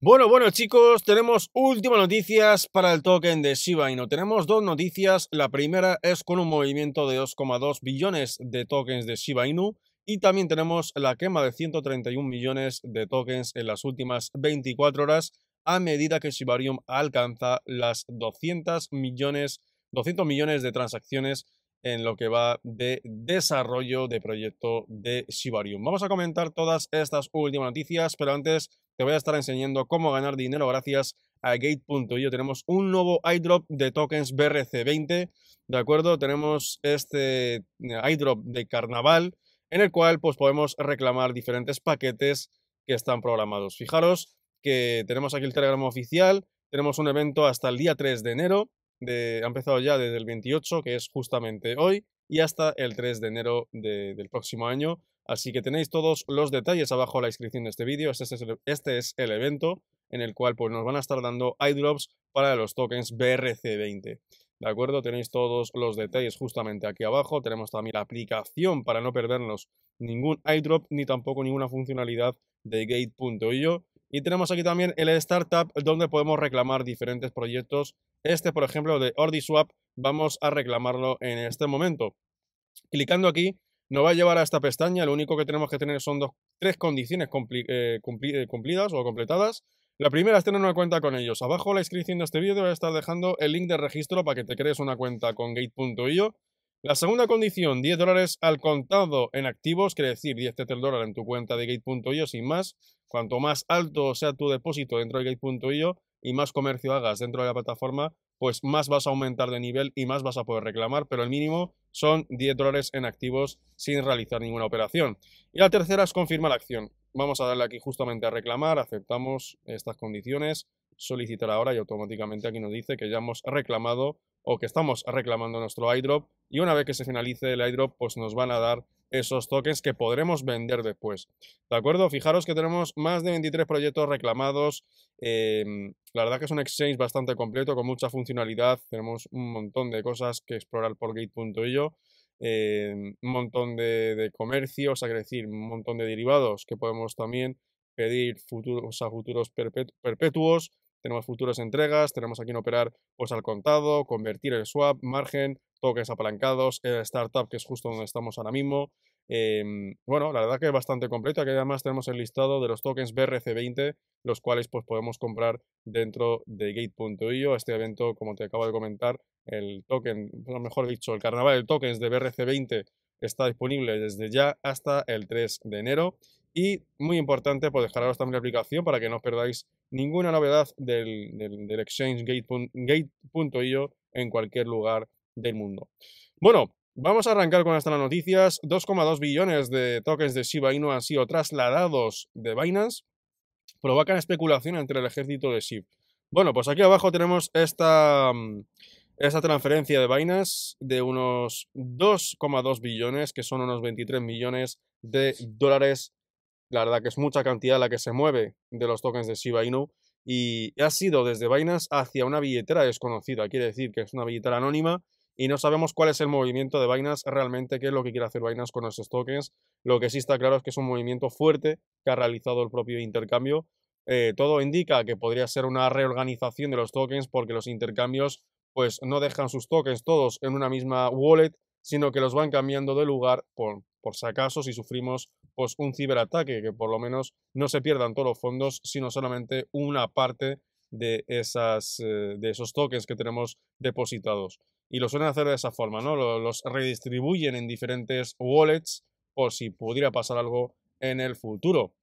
Bueno, bueno chicos, tenemos últimas noticias para el token de Shiba Inu. Tenemos dos noticias. La primera es con un movimiento de 2,2 billones de tokens de Shiba Inu. Y también tenemos la quema de 131 millones de tokens en las últimas 24 horas a medida que Shibarium alcanza las 200 millones, 200 millones de transacciones en lo que va de desarrollo de proyecto de Shibarium. Vamos a comentar todas estas últimas noticias, pero antes te voy a estar enseñando cómo ganar dinero gracias a Gate.io. Tenemos un nuevo iDrop de tokens BRC20, ¿de acuerdo? Tenemos este eh, iDrop de carnaval en el cual pues podemos reclamar diferentes paquetes que están programados. Fijaros que tenemos aquí el Telegram oficial, tenemos un evento hasta el día 3 de enero, de, ha empezado ya desde el 28, que es justamente hoy, y hasta el 3 de enero del próximo año, Así que tenéis todos los detalles abajo en la descripción de este vídeo. Este es el, este evento en el cual pues, nos van a estar dando iDrops para los tokens BRC20. ¿De acuerdo? Tenéis todos los detalles justamente aquí abajo. Tenemos también la aplicación para no perdernos ningún iDrop ni tampoco ninguna funcionalidad de gate.io. Y tenemos aquí también el startup donde podemos reclamar diferentes proyectos. Este, por ejemplo, de OrdiSwap, vamos a reclamarlo en este momento. Clicando aquí nos va a llevar a esta pestaña. Lo único que tenemos que tener son dos, tres condiciones eh, eh, cumplidas o completadas. La primera es tener una cuenta con ellos. Abajo en la descripción de este vídeo voy a estar dejando el link de registro para que te crees una cuenta con gate.io. La segunda condición, 10 dólares al contado en activos, quiere decir 10 Tether dólares en tu cuenta de gate.io sin más. Cuanto más alto sea tu depósito dentro de gate.io y más comercio hagas dentro de la plataforma, pues más vas a aumentar de nivel y más vas a poder reclamar, pero el mínimo son 10 dólares en activos sin realizar ninguna operación. Y la tercera es confirmar acción. Vamos a darle aquí justamente a reclamar, aceptamos estas condiciones, solicitar ahora y automáticamente aquí nos dice que ya hemos reclamado o que estamos reclamando nuestro iDrop y una vez que se finalice el iDrop pues nos van a dar esos tokens que podremos vender después. ¿De acuerdo? Fijaros que tenemos más de 23 proyectos reclamados. Em, la verdad que es un exchange bastante completo, con mucha funcionalidad. Tenemos un montón de cosas que explorar por gate.io. Em, un montón de, comercios, es decir, un montón de derivados que podemos también pedir futuros, futuros perpetuos. Tenemos futuras entregas, tenemos aquí en operar pues, al contado, convertir el swap, margen, tokens apalancados, el startup, que es justo donde estamos ahora mismo. Em, bueno, la verdad que es bastante completo, que además tenemos el listado de los tokens BRC20, los cuales pues podemos comprar dentro de gate.io. Este evento, como te acabo de comentar, el token, mejor dicho, el carnaval de tokens de BRC20 está disponible desde ya hasta el 3 de enero. Y muy importante, pues dejaros también la aplicación para que no os perdáis ninguna novedad del, del exchange gate.io en cualquier lugar del mundo. Bueno, Vamos a arrancar con estas noticias. 2,2 billones de tokens de Shiba Inu han sido trasladados de Binance. Provocan especulación entre el ejército de SHIB. Bueno, pues aquí abajo tenemos esta, mm, esta transferencia de Binance de unos 2,2 billones, que son unos 23 millones de dólares. La verdad que es mucha cantidad la que se mueve de los tokens de Shiba Inu. Y ha sido desde Binance hacia una billetera desconocida. Quiere decir que es una billetera anónima y no sabemos cuál es el movimiento de Binance realmente, qué es lo que quiere hacer Binance con esos tokens. Lo que sí está claro es que es un movimiento fuerte que ha realizado el propio intercambio. Eh, todo indica que podría ser una reorganización de los tokens porque los intercambios pues no dejan sus tokens todos en una misma wallet, sino que los van cambiando de lugar por, por si acaso si sufrimos pues un ciberataque, que por lo menos no se pierdan todos los fondos, sino solamente una parte de, esas, eh, de esos tokens que tenemos depositados. Y lo suelen hacer de esa forma, ¿no? Los redistribuyen en diferentes wallets por si pudiera pasar algo en el futuro.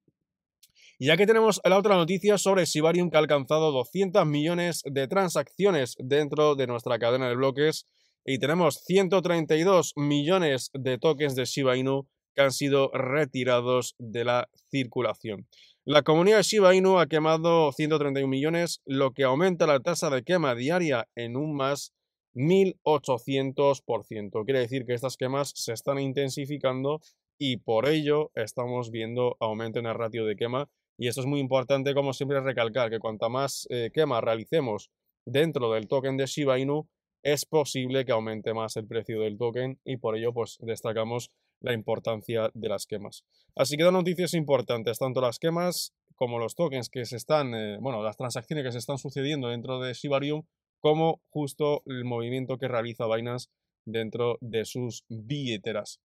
Y ya que tenemos la otra noticia sobre Sibarium que ha alcanzado 200 millones de transacciones dentro de nuestra cadena de bloques y tenemos 132 millones de tokens de Shiba Inu que han sido retirados de la circulación. La comunidad de Shiba Inu ha quemado 131 millones, lo que aumenta la tasa de quema diaria en un más 1800%. Quiere decir que estas quemas se están intensificando y por ello estamos viendo aumento en el ratio de quema. Y esto es muy importante, como siempre, recalcar que cuanta más eh, quema realicemos dentro del token de Shiba Inu, es posible que aumente más el precio del token y por ello pues destacamos la importancia de las quemas. Así que da noticias importantes, tanto las quemas como los tokens que se están, eh, bueno, las transacciones que se están sucediendo dentro de Shibarium, como justo el movimiento que realiza Binance dentro de sus billeteras.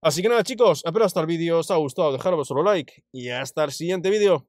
Así que nada chicos, espero hasta el vídeo os ha gustado, dejar solo like y hasta el siguiente vídeo.